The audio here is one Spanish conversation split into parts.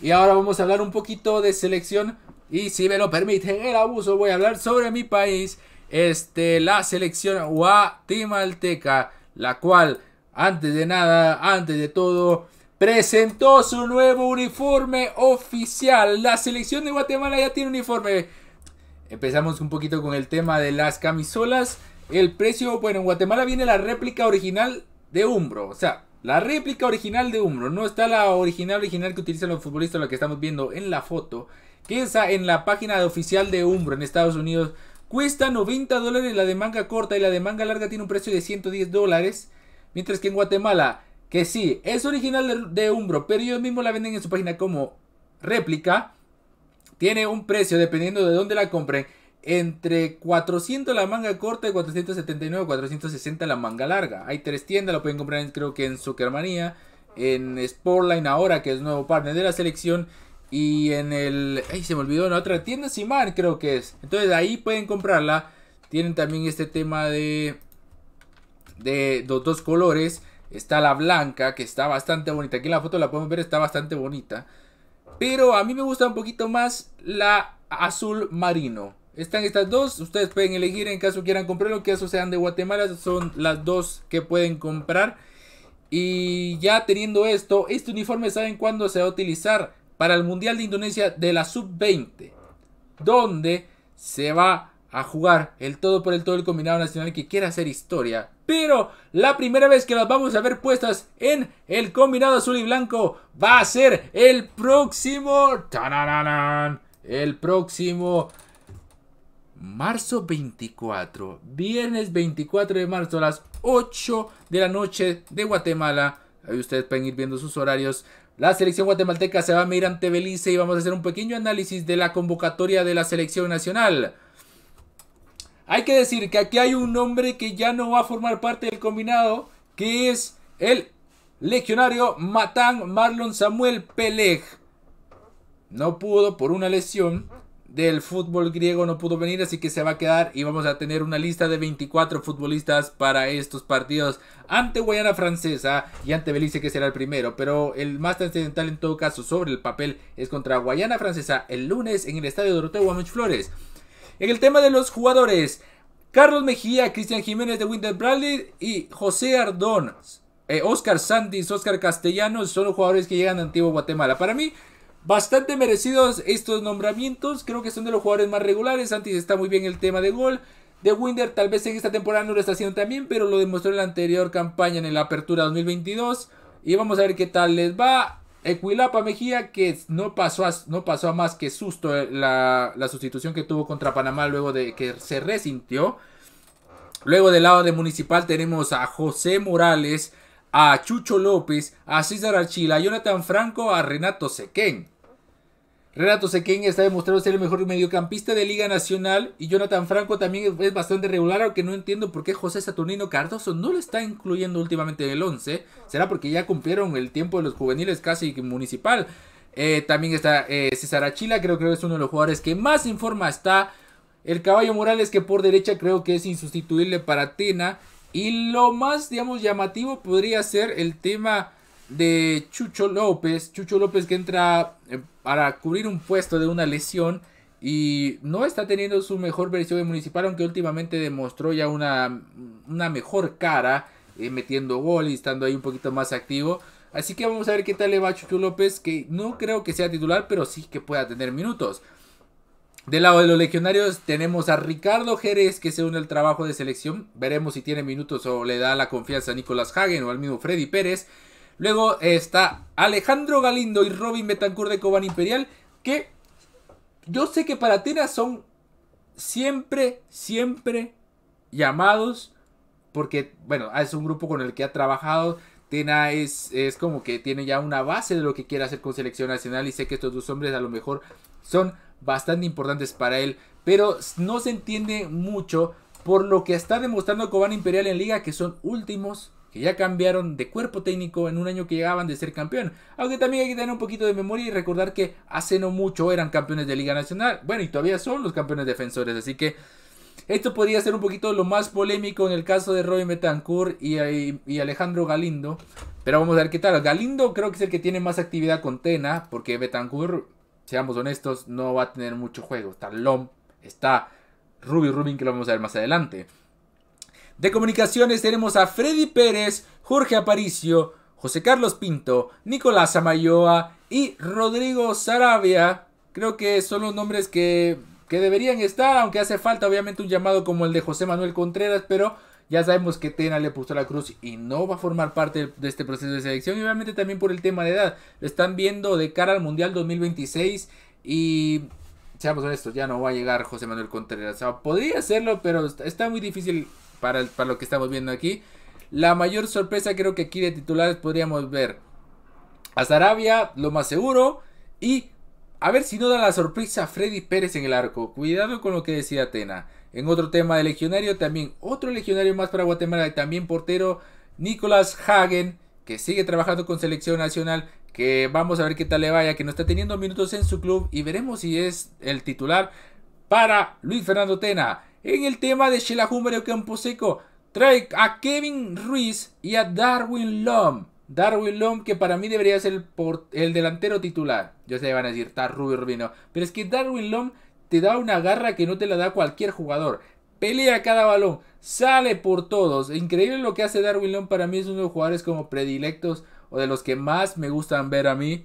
Y ahora vamos a hablar un poquito de selección. Y si me lo permiten el abuso, voy a hablar sobre mi país. Este, la selección guatemalteca. La cual, antes de nada, antes de todo, presentó su nuevo uniforme oficial. La selección de Guatemala ya tiene uniforme. Empezamos un poquito con el tema de las camisolas. El precio, bueno, en Guatemala viene la réplica original de Umbro. O sea, la réplica original de Umbro, no está la original original que utilizan los futbolistas, la que estamos viendo en la foto, que esa en la página oficial de Umbro en Estados Unidos cuesta 90 dólares la de manga corta y la de manga larga tiene un precio de 110 dólares, mientras que en Guatemala, que sí, es original de, de Umbro, pero ellos mismos la venden en su página como réplica, tiene un precio dependiendo de dónde la compren entre 400 la manga corta y 479, 460 la manga larga. Hay tres tiendas, lo pueden comprar creo que en Zuckermanía, en Sportline ahora que es nuevo partner de la selección y en el... ¡Ay, se me olvidó! En otra tienda Simar creo que es. Entonces ahí pueden comprarla. Tienen también este tema de... De dos colores. Está la blanca que está bastante bonita. Aquí en la foto la podemos ver, está bastante bonita. Pero a mí me gusta un poquito más la azul marino. Están estas dos, ustedes pueden elegir en caso quieran comprarlo, que eso sean de Guatemala, son las dos que pueden comprar. Y ya teniendo esto, este uniforme saben cuándo se va a utilizar para el Mundial de Indonesia de la Sub-20, donde se va a jugar el todo por el todo el combinado nacional que quiera hacer historia. Pero la primera vez que las vamos a ver puestas en el combinado azul y blanco va a ser el próximo... El próximo marzo 24, viernes 24 de marzo a las 8 de la noche de Guatemala. Ahí ustedes pueden ir viendo sus horarios. La selección guatemalteca se va a medir ante Belice y vamos a hacer un pequeño análisis de la convocatoria de la selección nacional. Hay que decir que aquí hay un nombre que ya no va a formar parte del combinado, que es el legionario Matán Marlon Samuel Peleg. No pudo por una lesión, del fútbol griego no pudo venir, así que se va a quedar y vamos a tener una lista de 24 futbolistas para estos partidos ante Guayana Francesa y ante Belice que será el primero, pero el más trascendental en todo caso sobre el papel es contra Guayana Francesa el lunes en el estadio Doroteo Guamuch Flores. En el tema de los jugadores, Carlos Mejía, Cristian Jiménez de Winter Bradley y José Ardón, Oscar eh, Sandis, Oscar Castellanos son los jugadores que llegan de Antiguo Guatemala. Para mí, Bastante merecidos estos nombramientos. Creo que son de los jugadores más regulares. antes está muy bien el tema de gol. De Winder tal vez en esta temporada no lo está haciendo también, pero lo demostró en la anterior campaña en la apertura 2022. Y vamos a ver qué tal les va. Equilapa Mejía, que no pasó a, no pasó más que susto eh, la, la sustitución que tuvo contra Panamá luego de que se resintió. Luego del lado de Municipal tenemos a José Morales a Chucho López, a César Archila, a Jonathan Franco, a Renato Sequén. Renato Sequén está demostrando ser el mejor mediocampista de Liga Nacional y Jonathan Franco también es bastante regular, aunque no entiendo por qué José Saturnino Cardoso no le está incluyendo últimamente en el 11. ¿Será porque ya cumplieron el tiempo de los juveniles casi municipal? Eh, también está eh, César Achila, creo, que es uno de los jugadores que más en forma está. El caballo Morales que por derecha creo que es insustituible para Tena. Y lo más, digamos, llamativo podría ser el tema de Chucho López. Chucho López que entra eh, para cubrir un puesto de una lesión y no está teniendo su mejor versión de municipal, aunque últimamente demostró ya una, una mejor cara eh, metiendo gol y estando ahí un poquito más activo. Así que vamos a ver qué tal le va a Chucho López, que no creo que sea titular, pero sí que pueda tener minutos. Del lado de los legionarios tenemos a Ricardo Jerez que se une al trabajo de selección. Veremos si tiene minutos o le da la confianza a Nicolás Hagen o al mismo Freddy Pérez. Luego está Alejandro Galindo y Robin Betancourt de Cobán Imperial que yo sé que para Tena son siempre, siempre llamados porque, bueno, es un grupo con el que ha trabajado. Tena es, es como que tiene ya una base de lo que quiere hacer con selección nacional y sé que estos dos hombres a lo mejor son bastante importantes para él. Pero no se entiende mucho por lo que está demostrando Cobán Imperial en liga, que son últimos, que ya cambiaron de cuerpo técnico en un año que llegaban de ser campeón. Aunque también hay que tener un poquito de memoria y recordar que hace no mucho eran campeones de Liga Nacional. Bueno, y todavía son los campeones defensores, así que esto podría ser un poquito lo más polémico en el caso de Roy Betancourt y, Alejandro Galindo. Pero vamos a ver qué tal. Galindo creo que es el que tiene más actividad con Tena, porque Betancourt seamos honestos, no va a tener mucho juego. Está LOM, está Ruby Rubin, que lo vamos a ver más adelante. De comunicaciones tenemos a Freddy Pérez, Jorge Aparicio, José Carlos Pinto, Nicolás Amayoa y Rodrigo Sarabia. Creo que son los nombres que, que deberían estar, aunque hace falta obviamente un llamado como el de José Manuel Contreras, pero ya sabemos que Tena le puso la cruz y no va a formar parte de este proceso de selección. Y obviamente también por el tema de edad. Lo están viendo de cara al Mundial 2026 y seamos honestos, ya no va a llegar José Manuel Contreras. podría hacerlo, pero está muy difícil para, para lo que estamos viendo aquí. La mayor sorpresa creo que aquí de titulares podríamos ver a Sarabia, lo más seguro, y a ver si no da la sorpresa Freddy Pérez en el arco. Cuidado con lo que decía Atena. En otro tema de legionario, también otro legionario más para Guatemala y también portero Nicolás Hagen, que sigue trabajando con selección nacional, que vamos a ver qué tal le vaya, que no está teniendo minutos en su club y veremos si es el titular para Luis Fernando Tena. En el tema de Sheila Humber Seco, trae a Kevin Ruiz y a Darwin Lom. Darwin Lom, que para mí debería ser el, el delantero titular. Yo sé, van a decir, está Rubio Rubino. Pero es que Darwin Lom te da una garra que no te la da cualquier jugador. Pelea cada balón, sale por todos. Increíble lo que hace Darwin Lom. Para mí es uno de los jugadores como predilectos o de los que más me gustan ver a mí.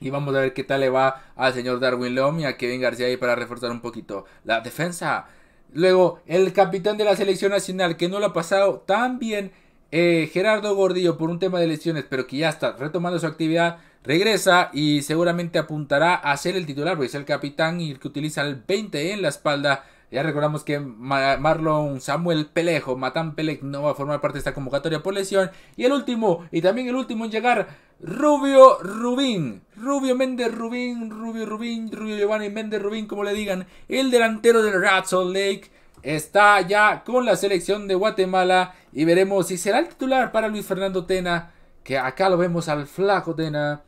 Y vamos a ver qué tal le va al señor Darwin Lom y a Kevin García ahí para reforzar un poquito la defensa. Luego, el capitán de la selección nacional que no lo ha pasado tan bien eh, Gerardo Gordillo por un tema de lesiones, pero que ya está retomando su actividad, regresa y seguramente apuntará a ser el titular, porque es el capitán y el que utiliza el 20 en la espalda. Ya recordamos que Marlon Samuel Pelejo, Matán Pelec, no va a formar parte de esta convocatoria por lesión. Y el último, y también el último en llegar, Rubio Rubín. Rubio Méndez Rubín, Rubio Rubín, Rubio Giovanni Méndez Rubín, como le digan. El delantero del Ratso Lake está ya con la selección de Guatemala y veremos si será el titular para Luis Fernando Tena, que acá lo vemos al flaco Tena.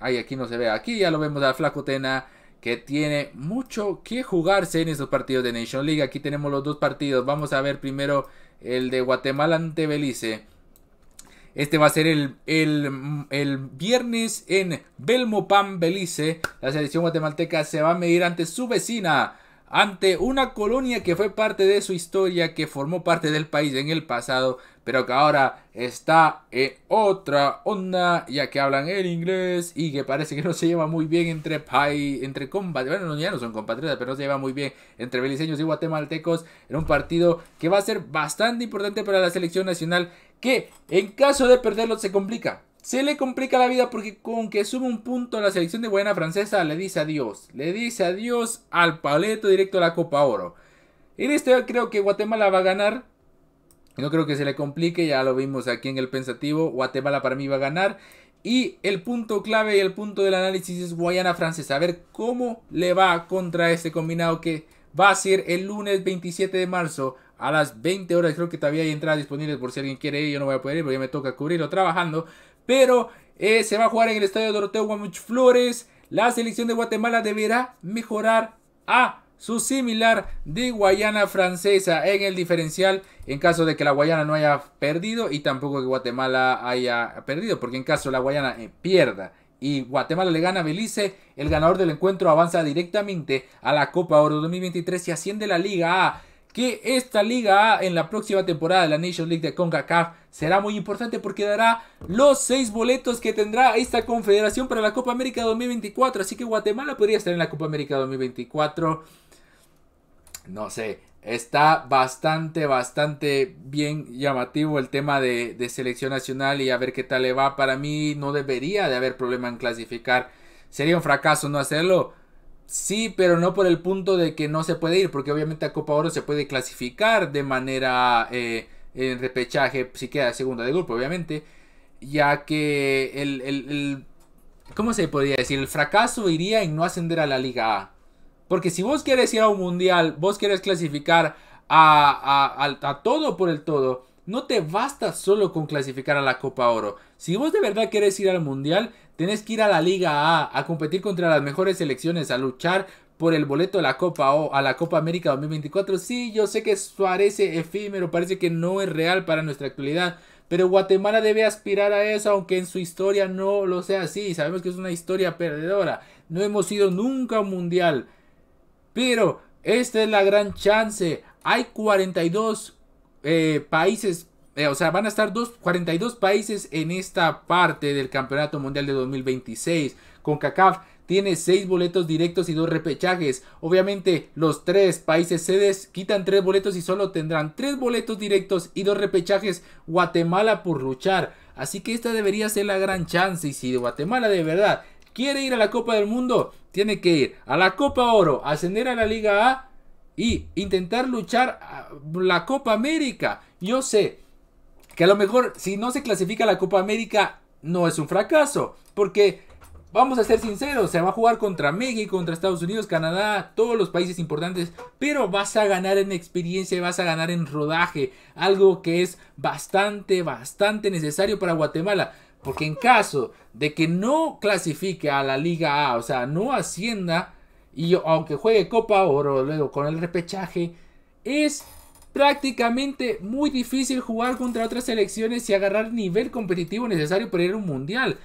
Ay, aquí no se ve, aquí ya lo vemos al flaco Tena, que tiene mucho que jugarse en estos partidos de Nation League. Aquí tenemos los dos partidos, vamos a ver primero el de Guatemala ante Belice. Este va a ser el, viernes en Belmopan Belice. La selección guatemalteca se va a medir ante su vecina, ante una colonia que fue parte de su historia, que formó parte del país en el pasado, pero que ahora está en otra onda, ya que hablan el inglés y que parece que no se lleva muy bien entre país, entre compatriotas, bueno, ya no son compatriotas, pero no se lleva muy bien entre beliceños y guatemaltecos en un partido que va a ser bastante importante para la selección nacional, que en caso de perderlo se complica se le complica la vida porque con que Sube un punto a la selección de Guayana Francesa le dice adiós. Le dice adiós al paleto directo a la Copa Oro. En este creo que Guatemala va a ganar. No creo que se le complique, ya lo vimos aquí en el pensativo. Guatemala para mí va a ganar. Y el punto clave y el punto del análisis es Guayana Francesa. A ver cómo le va contra este combinado que va a ser el lunes 27 de marzo a las 20 horas. Creo que todavía hay entradas disponibles por si alguien quiere ir. Yo no voy a poder ir porque me toca cubrirlo trabajando. Pero eh, se va a jugar en el estadio Doroteo Guamuch Flores. La selección de Guatemala deberá mejorar a su similar de Guayana Francesa en el diferencial en caso de que la Guayana no haya perdido y tampoco que Guatemala haya perdido, porque en caso de la Guayana eh, pierda y Guatemala le gana a Belice, el ganador del encuentro avanza directamente a la Copa Oro 2023 y asciende la Liga A que esta Liga A en la próxima temporada de la Nation League de CONCACAF será muy importante porque dará los seis boletos que tendrá esta confederación para la Copa América 2024. Así que Guatemala podría estar en la Copa América 2024. No sé, está bastante, bastante bien llamativo el tema de selección nacional y a ver qué tal le va. Para mí no debería de haber problema en clasificar. Sería un fracaso no hacerlo Sí, pero no por el punto de que no se puede ir, porque obviamente a Copa Oro se puede clasificar de manera eh, en repechaje si queda segunda de grupo, obviamente, ya que el, el, ¿cómo se podría decir? El fracaso iría en no ascender a la Liga A. Porque si vos quieres ir a un mundial, vos quieres clasificar a, a, a, a todo por el todo, no te basta solo con clasificar a la Copa Oro si vos de verdad querés ir al mundial, tenés que ir a la Liga A a competir contra las mejores selecciones, a luchar por el boleto de la Copa O a la Copa América 2024. Sí, yo sé que parece efímero, parece que no es real para nuestra actualidad, pero Guatemala debe aspirar a eso, aunque en su historia no lo sea así. Sabemos que es una historia perdedora. No hemos ido nunca mundial. Pero esta es la gran chance. Hay 42 eh, países eh, o sea, van a estar 42 países en esta parte del Campeonato Mundial de 2026. Con CACAF tiene 6 boletos directos y 2 repechajes. Obviamente los 3 países sedes quitan 3 boletos y solo tendrán 3 boletos directos y 2 repechajes Guatemala por luchar. Así que esta debería ser la gran chance y si Guatemala de verdad quiere ir a la Copa del Mundo, tiene que ir a la Copa Oro, ascender a la Liga A y intentar luchar la Copa América. Yo sé que a lo mejor si no se clasifica la Copa América no es un fracaso, porque vamos a ser sinceros, se va a jugar contra México, contra Estados Unidos, Canadá, todos los países importantes, pero vas a ganar en experiencia vas a ganar en rodaje, algo que es bastante, bastante necesario para Guatemala. Porque en caso de que no clasifique a la Liga A, o sea, no ascienda, y aunque juegue Copa Oro luego con el repechaje, es prácticamente muy difícil jugar contra otras selecciones y agarrar el nivel competitivo necesario para ir a un mundial.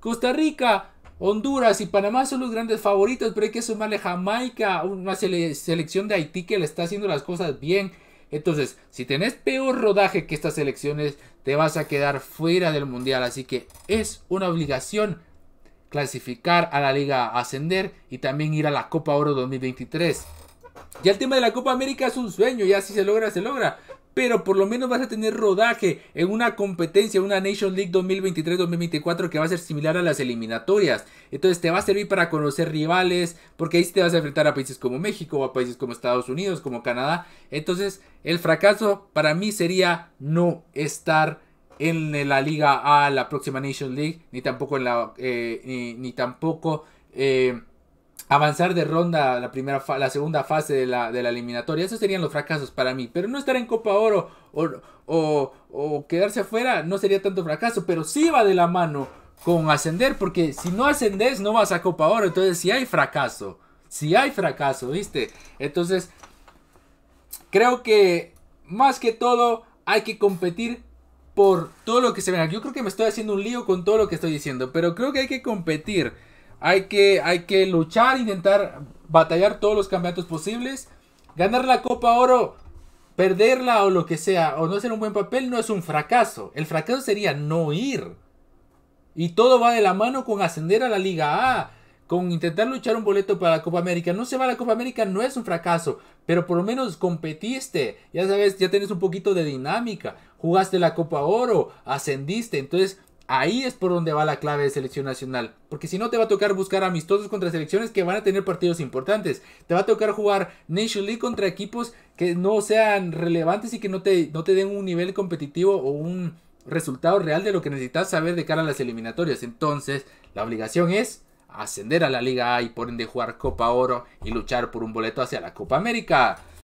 Costa Rica, Honduras y Panamá son los grandes favoritos, pero hay que sumarle Jamaica, una selección de Haití que le está haciendo las cosas bien. Entonces, si tenés peor rodaje que estas selecciones, te vas a quedar fuera del mundial. Así que es una obligación clasificar a la liga ascender y también ir a la Copa Oro 2023. Ya el tema de la Copa América es un sueño, ya si se logra, se logra. Pero por lo menos vas a tener rodaje en una competencia, una Nation League 2023-2024 que va a ser similar a las eliminatorias. Entonces te va a servir para conocer rivales, porque ahí sí te vas a enfrentar a países como México, o a países como Estados Unidos, como Canadá. Entonces el fracaso para mí sería no estar en la Liga A, la próxima Nation League, ni tampoco en la, eh, ni, tampoco eh, avanzar de ronda la primera la segunda fase de la, eliminatoria. Esos serían los fracasos para mí. Pero no estar en Copa Oro o, quedarse afuera no sería tanto fracaso. Pero sí va de la mano con ascender. Porque si no ascendes, no vas a Copa Oro. Entonces, si sí hay fracaso. Si hay fracaso, ¿viste? Entonces, creo que más que todo hay que competir por todo lo que se venga. Yo creo que me estoy haciendo un lío con todo lo que estoy diciendo. Pero creo que hay que competir hay que, hay que luchar, intentar batallar todos los campeonatos posibles. Ganar la Copa Oro, perderla o lo que sea, o no hacer un buen papel, no es un fracaso. El fracaso sería no ir. Y todo va de la mano con ascender a la Liga A, con intentar luchar un boleto para la Copa América. No se va a la Copa América, no es un fracaso, pero por lo menos competiste. Ya sabes, ya tienes un poquito de dinámica. Jugaste la Copa Oro, ascendiste. Entonces Ahí es por donde va la clave de selección nacional. Porque si no te va a tocar buscar amistosos contra selecciones que van a tener partidos importantes. Te va a tocar jugar Nation League contra equipos que no sean relevantes y que no te, no te den un nivel competitivo o un resultado real de lo que necesitas saber de cara a las eliminatorias. Entonces, la obligación es ascender a la Liga A y por ende jugar Copa Oro y luchar por un boleto hacia la Copa América.